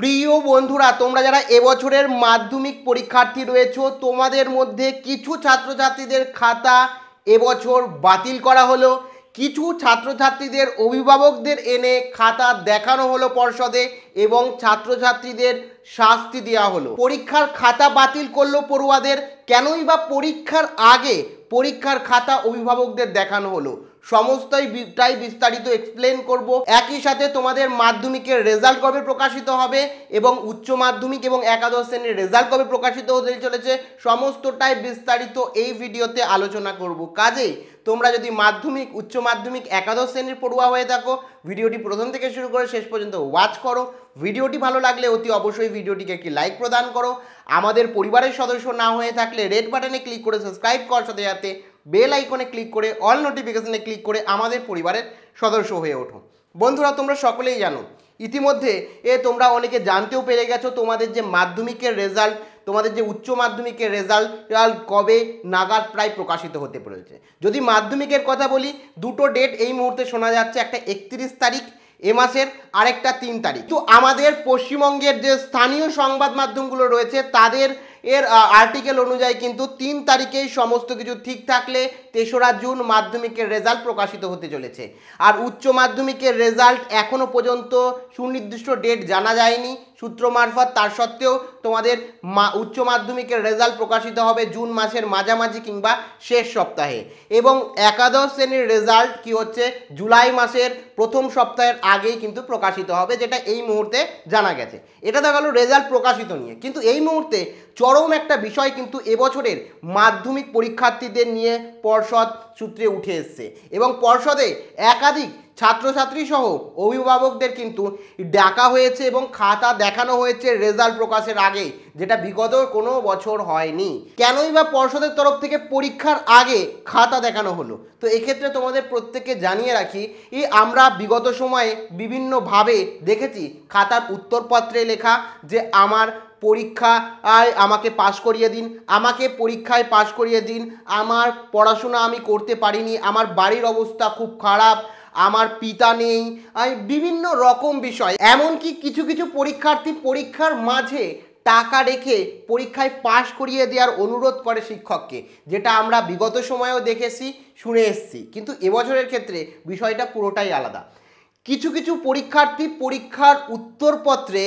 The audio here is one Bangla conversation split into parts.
প্রিয় বন্ধুরা তোমরা যারা এবছরের মাধ্যমিক পরীক্ষার্থী রয়েছ তোমাদের মধ্যে কিছু ছাত্রছাত্রীদের খাতা এবছর বাতিল করা হলো কিছু ছাত্রছাত্রীদের অভিভাবকদের এনে খাতা দেখানো হলো পর্ষদে এবং ছাত্রছাত্রীদের শাস্তি দেওয়া হলো পরীক্ষার খাতা বাতিল করলো পড়ুয়াদের কেনই বা পরীক্ষার আগে পরীক্ষার খাতা অভিভাবকদের দেখানো হলো সমস্তই তাই বিস্তারিত এক্সপ্লেন করব একই সাথে তোমাদের মাধ্যমিকের রেজাল্ট কবে প্রকাশিত হবে এবং উচ্চ মাধ্যমিক এবং একাদশ শ্রেণীর রেজাল্ট কবে প্রকাশিত হতে চলেছে সমস্তটাই বিস্তারিত এই ভিডিওতে আলোচনা করব কাজেই তোমরা যদি মাধ্যমিক উচ্চ মাধ্যমিক একাদশ শ্রেণীর পড়ুয়া হয়ে থাকো ভিডিওটি প্রথম থেকে শুরু করে শেষ পর্যন্ত ওয়াচ করো ভিডিওটি ভালো লাগলে অতি অবশ্যই ভিডিওটিকে একটি লাইক প্রদান করো আমাদের পরিবারের সদস্য না হয়ে থাকলে রেড বাটনে ক্লিক করে সাবস্ক্রাইব কর সাথে সাথে বেল আইকনে ক্লিক করে অল নোটিফিকেশনে ক্লিক করে আমাদের পরিবারের সদস্য হয়ে ওঠো বন্ধুরা তোমরা সকলেই জানো ইতিমধ্যে এ তোমরা অনেকে জানতেও পেরে গেছো তোমাদের যে মাধ্যমিকের রেজাল্ট তোমাদের যে উচ্চ মাধ্যমিকের রেজাল্ট কবে নাগাদ প্রায় প্রকাশিত হতে পেরেছে যদি মাধ্যমিকের কথা বলি দুটো ডেট এই মুহূর্তে শোনা যাচ্ছে একটা একত্রিশ তারিখ এ মাসের আরেকটা তিন তারিখ তো আমাদের পশ্চিমবঙ্গের যে স্থানীয় সংবাদ মাধ্যমগুলো রয়েছে তাদের এর আর্টিকেল অনুযায়ী কিন্তু তিন তারিখেই সমস্ত কিছু ঠিক থাকলে তেসরা জুন মাধ্যমিকের রেজাল্ট প্রকাশিত হতে চলেছে আর উচ্চ মাধ্যমিকের রেজাল্ট এখনও পর্যন্ত সুনির্দিষ্ট ডেট জানা যায়নি সূত্র মারফত তার সত্ত্বেও তোমাদের মা উচ্চ মাধ্যমিকের রেজাল্ট প্রকাশিত হবে জুন মাসের মাঝামাঝি কিংবা শেষ সপ্তাহে এবং একাদশ শ্রেণীর রেজাল্ট কি হচ্ছে জুলাই মাসের প্রথম সপ্তাহের আগেই কিন্তু প্রকাশিত হবে যেটা এই মুহূর্তে জানা গেছে এটা দেখা গেল রেজাল্ট প্রকাশিত নিয়ে কিন্তু এই মুহূর্তে চরম একটা বিষয় কিন্তু এবছরের মাধ্যমিক পরীক্ষার্থীদের নিয়ে পর্ষদ সূত্রে উঠে এসছে এবং পর্ষদে একাধিক ছাত্রছাত্রী সহ অভিভাবকদের কিন্তু ডাকা হয়েছে এবং খাতা দেখানো হয়েছে রেজাল্ট প্রকাশের আগে যেটা বিগত কোনো বছর হয়নি কেনই বা পর্ষদের তরফ থেকে পরীক্ষার আগে খাতা দেখানো হলো তো এক্ষেত্রে তোমাদের প্রত্যেককে জানিয়ে রাখি এই আমরা বিগত সময়ে বিভিন্নভাবে দেখেছি খাতার উত্তরপত্রে লেখা যে আমার পরীক্ষা আয় আমাকে পাশ করিয়ে দিন আমাকে পরীক্ষায় পাশ করিয়ে দিন আমার পড়াশোনা আমি করতে পারিনি আমার বাড়ির অবস্থা খুব খারাপ আমার পিতা নেই আমি বিভিন্ন রকম বিষয় এমনকি কিছু কিছু পরীক্ষার্থী পরীক্ষার মাঝে টাকা রেখে পরীক্ষায় পাশ করিয়ে দেওয়ার অনুরোধ করে শিক্ষককে যেটা আমরা বিগত সময়েও দেখেছি শুনে এসছি কিন্তু এবছরের ক্ষেত্রে বিষয়টা পুরোটাই আলাদা কিছু কিছু পরীক্ষার্থী পরীক্ষার উত্তরপত্রে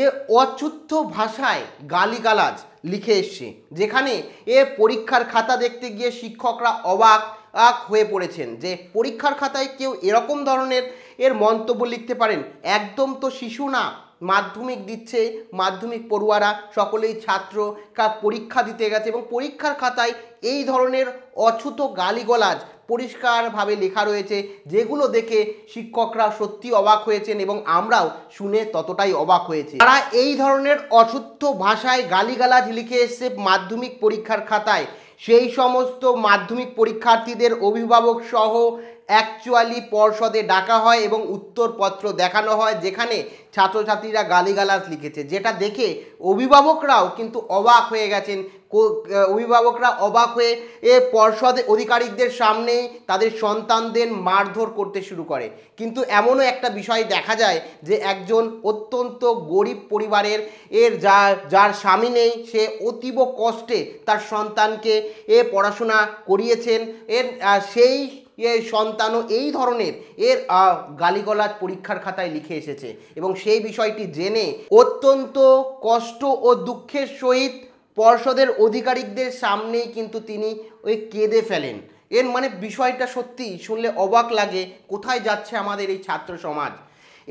এ অচ্যুত ভাষায় গালিগালাজ লিখে এসছে যেখানে এ পরীক্ষার খাতা দেখতে গিয়ে শিক্ষকরা অবাক হয়ে পড়েছেন যে পরীক্ষার খাতায় কেউ এরকম ধরনের এর মন্তব্য লিখতে পারেন একদম তো শিশু না মাধ্যমিক দিচ্ছে মাধ্যমিক পড়ুয়ারা সকলেই ছাত্র পরীক্ষা দিতে গেছে এবং পরীক্ষার খাতায় এই ধরনের অছুত গালিগলাজ পরিষ্কারভাবে লেখা রয়েছে যেগুলো দেখে শিক্ষকরা সত্যি অবাক হয়েছেন এবং আমরাও শুনে ততটাই অবাক হয়েছে তারা এই ধরনের অশুদ্ধ ভাষায় গালিগালাজ লিখে এসছে মাধ্যমিক পরীক্ষার খাতায় সেই সমস্ত মাধ্যমিক পরীক্ষার্থীদের অভিভাবক সহ অ্যাকচুয়ালি পর্ষদে ডাকা হয় এবং উত্তরপত্র দেখানো হয় যেখানে ছাত্রছাত্রীরা গালিগালাজ লিখেছে যেটা দেখে অভিভাবকরাও কিন্তু অবাক হয়ে গেছেন অভিভাবকরা অবাক হয়ে এ পর্ষদ অধিকারিকদের সামনে তাদের সন্তানদের মারধর করতে শুরু করে কিন্তু এমনও একটা বিষয় দেখা যায় যে একজন অত্যন্ত গরিব পরিবারের এর যা যার স্বামী নেই সে অতীব কষ্টে তার সন্তানকে এ পড়াশোনা করিয়েছেন এর সেই সন্তানও এই ধরনের এর গালিগলাজ পরীক্ষার খাতায় লিখে এসেছে এবং সেই বিষয়টি জেনে অত্যন্ত কষ্ট ও দুঃখের সহিত পর্ষদের অধিকারিকদের সামনেই কিন্তু তিনি ওই কেঁদে ফেলেন এর মানে বিষয়টা সত্যি শুনলে অবাক লাগে কোথায় যাচ্ছে আমাদের এই ছাত্র সমাজ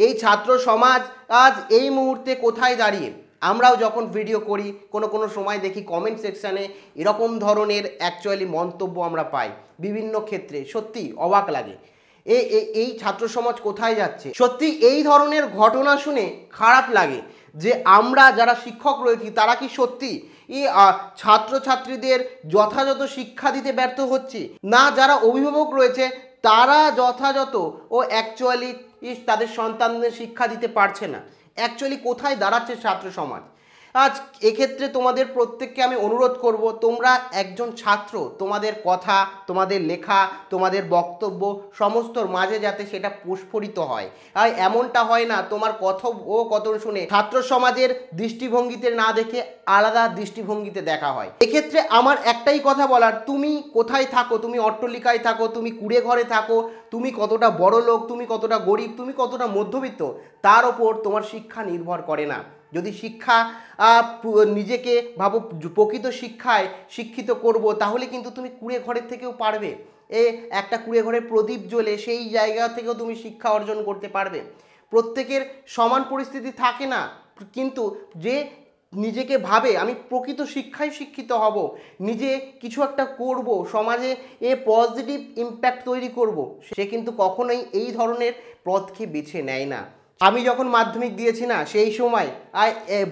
এই ছাত্র সমাজ আজ এই মুহূর্তে কোথায় দাঁড়িয়ে আমরাও যখন ভিডিও করি কোনো কোনো সময় দেখি কমেন্ট সেকশানে এরকম ধরনের অ্যাকচুয়ালি মন্তব্য আমরা পাই বিভিন্ন ক্ষেত্রে সত্যি অবাক লাগে এ এই ছাত্র সমাজ কোথায় যাচ্ছে সত্যি এই ধরনের ঘটনা শুনে খারাপ লাগে যে আমরা যারা শিক্ষক রয়েছি তারা কি সত্যি এই ছাত্রছাত্রীদের যথাযথ শিক্ষা দিতে ব্যর্থ হচ্ছে না যারা অভিভাবক রয়েছে তারা যথাযথ ও অ্যাকচুয়ালি তাদের সন্তানদের শিক্ষা দিতে পারছে না অ্যাকচুয়ালি কোথায় দাঁড়াচ্ছে ছাত্র সমাজ আজ এক্ষেত্রে তোমাদের প্রত্যেককে আমি অনুরোধ করব তোমরা একজন ছাত্র তোমাদের কথা তোমাদের লেখা তোমাদের বক্তব্য সমস্তর মাঝে যাতে সেটা প্রস্ফুরিত হয় আর এমনটা হয় না তোমার কথ ও কত শুনে ছাত্র সমাজের দৃষ্টিভঙ্গিতে না দেখে আলাদা দৃষ্টিভঙ্গিতে দেখা হয় এক্ষেত্রে আমার একটাই কথা বলার তুমি কোথায় থাকো তুমি অট্টলিকায় থাকো তুমি কুড়ে ঘরে থাকো তুমি কতটা বড় লোক তুমি কতটা গরিব তুমি কতটা মধ্যবিত্ত তার ওপর তোমার শিক্ষা নির্ভর করে না যদি শিক্ষা নিজেকে ভাবো প্রকৃত শিক্ষায় শিক্ষিত করব তাহলে কিন্তু তুমি কুড়ে ঘরের থেকেও পারবে এ একটা কুড়ে ঘরে প্রদীপ জ্বলে সেই জায়গা থেকেও তুমি শিক্ষা অর্জন করতে পারবে প্রত্যেকের সমান পরিস্থিতি থাকে না কিন্তু যে নিজেকে ভাবে আমি প্রকৃত শিক্ষায় শিক্ষিত হব নিজে কিছু একটা করব সমাজে এ পজিটিভ ইম্প্যাক্ট তৈরি করব সে কিন্তু কখনোই এই ধরনের পথকে বেছে নেয় না আমি যখন মাধ্যমিক দিয়েছি না সেই সময় আর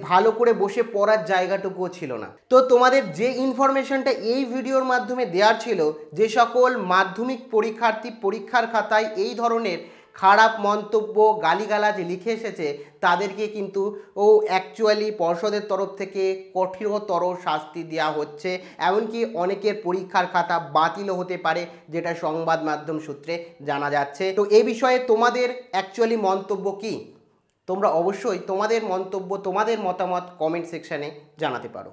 ভালো করে বসে পড়ার জায়গাটুকুও ছিল না তো তোমাদের যে ইনফরমেশনটা এই ভিডিওর মাধ্যমে দেওয়ার ছিল যে সকল মাধ্যমিক পরীক্ষার্থী পরীক্ষার খাতায় এই ধরনের খারাপ মন্তব্য গালিগালাজ লিখে এসেছে তাদেরকে কিন্তু ও অ্যাকচুয়ালি পর্ষদের তরফ থেকে কঠিনতর শাস্তি দেওয়া হচ্ছে এমনকি অনেকের পরীক্ষার খাতা বাতিলও হতে পারে যেটা সংবাদ মাধ্যম সূত্রে জানা যাচ্ছে তো এ বিষয়ে তোমাদের অ্যাকচুয়ালি মন্তব্য কি তোমরা অবশ্যই তোমাদের মন্তব্য তোমাদের মতামত কমেন্ট সেকশানে জানাতে পারো